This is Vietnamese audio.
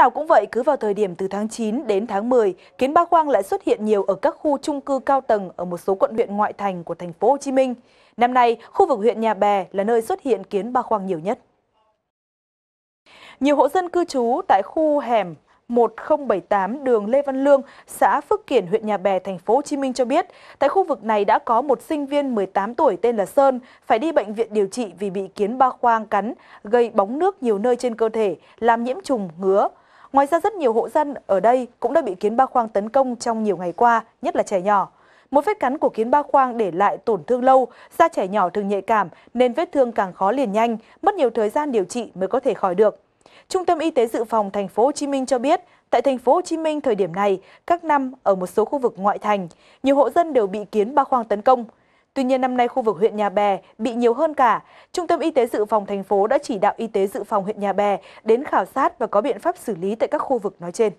nào cũng vậy, cứ vào thời điểm từ tháng 9 đến tháng 10, kiến ba khoang lại xuất hiện nhiều ở các khu trung cư cao tầng ở một số quận huyện ngoại thành của thành phố Hồ Chí Minh. Năm nay, khu vực huyện Nhà Bè là nơi xuất hiện kiến ba khoang nhiều nhất. Nhiều hộ dân cư trú tại khu hẻm 1078 đường Lê Văn Lương, xã Phước Kiển, huyện Nhà Bè, thành phố Hồ Chí Minh cho biết, tại khu vực này đã có một sinh viên 18 tuổi tên là Sơn phải đi bệnh viện điều trị vì bị kiến ba khoang cắn, gây bóng nước nhiều nơi trên cơ thể, làm nhiễm trùng, ngứa. Ngoài ra rất nhiều hộ dân ở đây cũng đã bị kiến ba khoang tấn công trong nhiều ngày qua, nhất là trẻ nhỏ. Một vết cắn của kiến ba khoang để lại tổn thương lâu, da trẻ nhỏ thường nhạy cảm nên vết thương càng khó liền nhanh, mất nhiều thời gian điều trị mới có thể khỏi được. Trung tâm Y tế dự phòng thành phố Hồ Chí Minh cho biết, tại thành phố Hồ Chí Minh thời điểm này, các năm ở một số khu vực ngoại thành, nhiều hộ dân đều bị kiến ba khoang tấn công. Tuy nhiên năm nay khu vực huyện Nhà Bè bị nhiều hơn cả. Trung tâm Y tế Dự phòng thành phố đã chỉ đạo Y tế Dự phòng huyện Nhà Bè đến khảo sát và có biện pháp xử lý tại các khu vực nói trên.